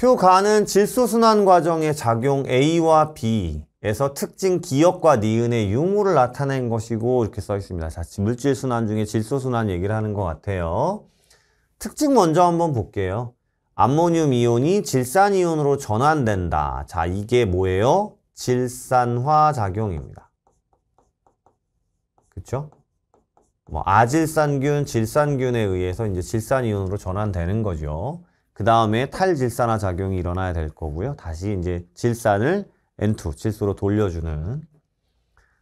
표가는 질소순환 과정의 작용 A와 B에서 특징 기억과 니은의 유무를 나타낸 것이고 이렇게 써 있습니다. 자, 물질순환 중에 질소순환 얘기를 하는 것 같아요. 특징 먼저 한번 볼게요. 암모늄 이온이 질산 이온으로 전환된다. 자, 이게 뭐예요? 질산화 작용입니다. 그렇죠? 뭐 아질산균, 질산균에 의해서 이제 질산 이온으로 전환되는 거죠. 그 다음에 탈질산화 작용이 일어나야 될 거고요. 다시 이제 질산을 N2, 질소로 돌려주는.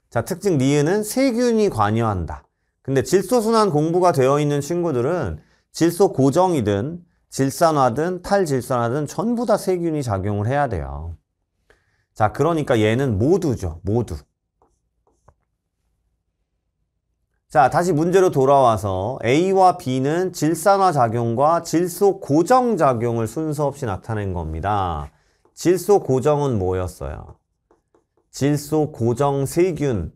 자, 특징 니은은 세균이 관여한다. 근데 질소순환 공부가 되어 있는 친구들은 질소 고정이든 질산화든 탈질산화든 전부 다 세균이 작용을 해야 돼요. 자, 그러니까 얘는 모두죠. 모두. 자, 다시 문제로 돌아와서 A와 B는 질산화 작용과 질소 고정 작용을 순서 없이 나타낸 겁니다. 질소 고정은 뭐였어요? 질소 고정 세균,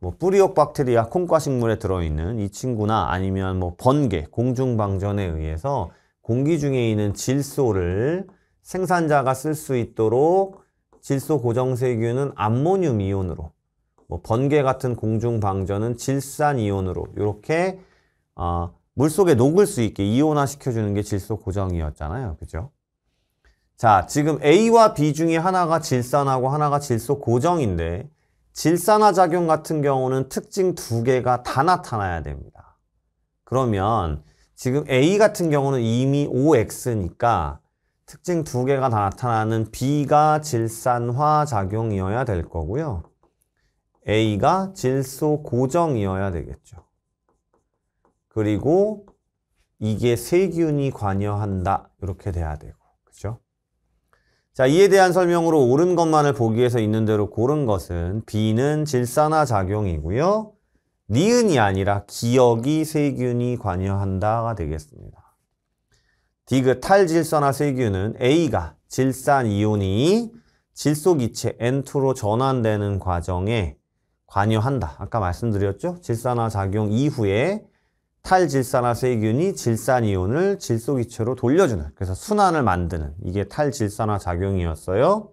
뭐 뿌리옥박테리아 콩과 식물에 들어있는 이 친구나 아니면 뭐 번개, 공중방전에 의해서 공기 중에 있는 질소를 생산자가 쓸 수 있도록 질소 고정 세균은 암모늄 이온으로 뭐 번개 같은 공중방전은 질산이온으로 이렇게 어, 아, 물속에 녹을 수 있게 이온화 시켜주는 게 질소 고정이었잖아요. 그죠? 자, 지금 A와 B 중에 하나가 질산하고 하나가 질소 고정인데 질산화 작용 같은 경우는 특징 두 개가 다 나타나야 됩니다. 그러면 지금 A 같은 경우는 이미 OX니까 특징 두 개가 다 나타나는 B가 질산화 작용이어야 될 거고요. A가 질소 고정이어야 되겠죠. 그리고 이게 세균이 관여한다. 이렇게 돼야 되고. 그죠? 자, 이에 대한 설명으로 옳은 것만을 보기 위해서 있는 대로 고른 것은 B는 질산화 작용이고요. 니은이 아니라 기억이 세균이 관여한다가 되겠습니다. 디귿 탈질산화 세균은 A가 질산 이온이 질소기체 N2로 전환되는 과정에 관여한다. 아까 말씀드렸죠? 질산화 작용 이후에 탈질산화 세균이 질산이온을 질소기체로 돌려주는 그래서 순환을 만드는 이게 탈질산화 작용이었어요.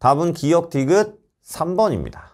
답은 기억 디귿 3번입니다.